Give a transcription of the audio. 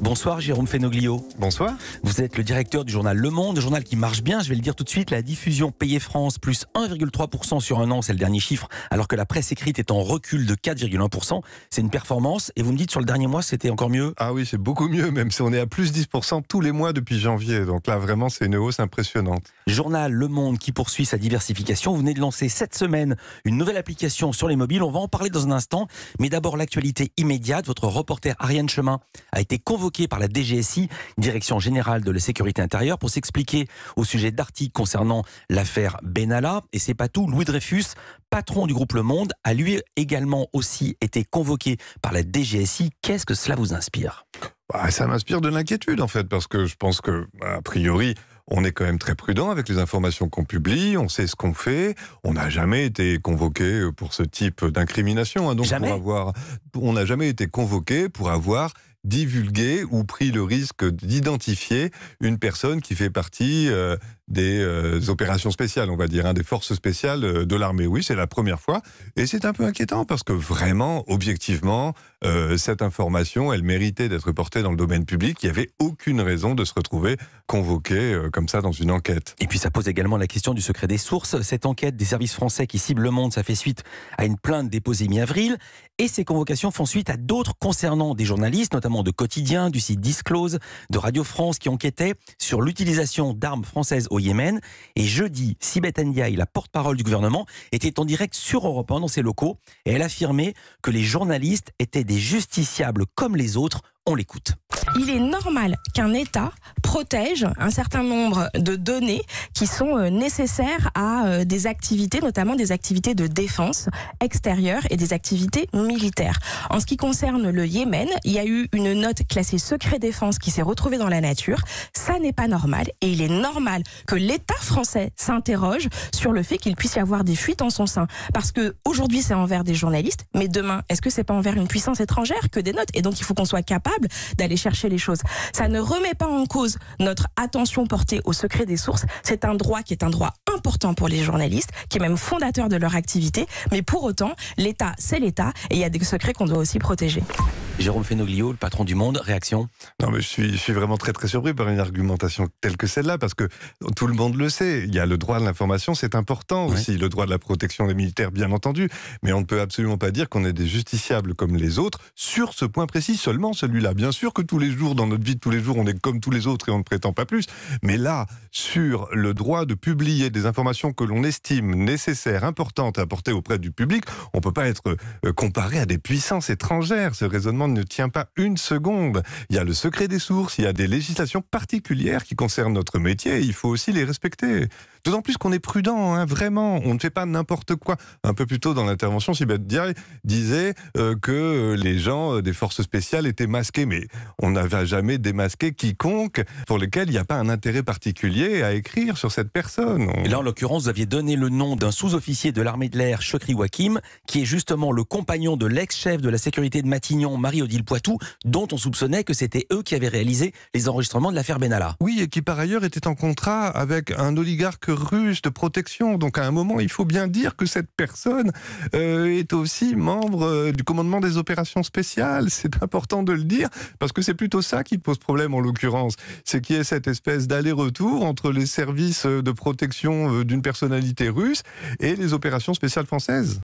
Bonsoir Jérôme Fenoglio. Bonsoir. Vous êtes le directeur du journal Le Monde, journal qui marche bien, je vais le dire tout de suite, la diffusion payée France plus 1,3% sur un an, c'est le dernier chiffre, alors que la presse écrite est en recul de 4,1%. C'est une performance et vous me dites sur le dernier mois c'était encore mieux Ah oui, c'est beaucoup mieux, même si on est à plus 10% tous les mois depuis janvier. Donc là vraiment c'est une hausse impressionnante. Journal Le Monde qui poursuit sa diversification. Vous venez de lancer cette semaine une nouvelle application sur les mobiles, on va en parler dans un instant. Mais d'abord l'actualité immédiate, votre reporter Ariane Chemin a été convoqué par la DGSI, Direction Générale de la Sécurité Intérieure, pour s'expliquer au sujet d'articles concernant l'affaire Benalla. Et c'est pas tout. Louis Dreyfus, patron du groupe Le Monde, a lui également aussi été convoqué par la DGSI. Qu'est-ce que cela vous inspire bah, Ça m'inspire de l'inquiétude, en fait, parce que je pense que, bah, a priori, on est quand même très prudent avec les informations qu'on publie, on sait ce qu'on fait, on n'a jamais été convoqué pour ce type d'incrimination. Hein. donc jamais. on n'a jamais été convoqué pour avoir divulguer ou pris le risque d'identifier une personne qui fait partie euh, des euh, opérations spéciales, on va dire, hein, des forces spéciales euh, de l'armée. Oui, c'est la première fois. Et c'est un peu inquiétant parce que vraiment, objectivement, cette information, elle méritait d'être portée dans le domaine public. Il n'y avait aucune raison de se retrouver convoqué comme ça dans une enquête. Et puis ça pose également la question du secret des sources. Cette enquête des services français qui cible le monde, ça fait suite à une plainte déposée mi-avril. Et ces convocations font suite à d'autres concernant des journalistes, notamment de Quotidien, du site Disclose, de Radio France qui enquêtait sur l'utilisation d'armes françaises au Yémen. Et jeudi, Sibeth Ndiaye, la porte-parole du gouvernement, était en direct sur Europe 1 dans ses locaux et elle affirmait que les journalistes étaient des justiciables comme les autres on l'écoute. Il est normal qu'un État protège un certain nombre de données qui sont euh, nécessaires à euh, des activités, notamment des activités de défense extérieure et des activités militaires. En ce qui concerne le Yémen, il y a eu une note classée secret défense qui s'est retrouvée dans la nature. Ça n'est pas normal et il est normal que l'État français s'interroge sur le fait qu'il puisse y avoir des fuites en son sein. Parce que aujourd'hui c'est envers des journalistes, mais demain, est-ce que c'est pas envers une puissance étrangère que des notes Et donc il faut qu'on soit capable d'aller chercher les choses. Ça ne remet pas en cause notre attention portée au secret des sources. C'est un droit qui est un droit important pour les journalistes, qui est même fondateur de leur activité. Mais pour autant, l'État, c'est l'État, et il y a des secrets qu'on doit aussi protéger. Jérôme Fenoglio, le patron du Monde, réaction Non, mais je suis, je suis, vraiment très très surpris par une argumentation telle que celle-là, parce que tout le monde le sait. Il y a le droit de l'information, c'est important aussi, le droit de la protection des militaires, bien entendu, mais on ne peut absolument pas dire qu'on est des justiciables comme les autres sur ce point précis, seulement celui-là. Bien sûr que tous les jours, dans notre vie de tous les jours, on est comme tous les autres et on ne prétend pas plus, mais là, sur le droit de publier des informations que l'on estime nécessaires, importantes à apporter auprès du public, on ne peut pas être euh, comparé à des puissances étrangères. Ce raisonnement ne tient pas une seconde. Il y a le secret des sources, il y a des législations particulières qui concernent notre métier, il faut aussi les respecter. D'autant plus qu'on est prudent, hein, vraiment. On ne fait pas n'importe quoi. Un peu plus tôt dans l'intervention, Sibeth Diaye disait euh, que les gens euh, des forces spéciales étaient masqués, mais on n'avait jamais démasqué quiconque pour lequel il n'y a pas un intérêt particulier à écrire sur cette personne. Et là, en l'occurrence, vous aviez donné le nom d'un sous-officier de l'armée de l'air, Chokri Wakim, qui est justement le compagnon de l'ex-chef de la sécurité de Matignon, Marie-Odile Poitou, dont on soupçonnait que c'était eux qui avaient réalisé les enregistrements de l'affaire Benalla. Oui, et qui par ailleurs était en contrat avec un oligarque russe de protection. Donc à un moment, il faut bien dire que cette personne euh, est aussi membre euh, du commandement des opérations spéciales. C'est important de le dire parce que c'est plutôt ça qui pose problème en l'occurrence. C'est qu'il y cette espèce d'aller-retour entre les services euh, de protection d'une personnalité russe et les opérations spéciales françaises.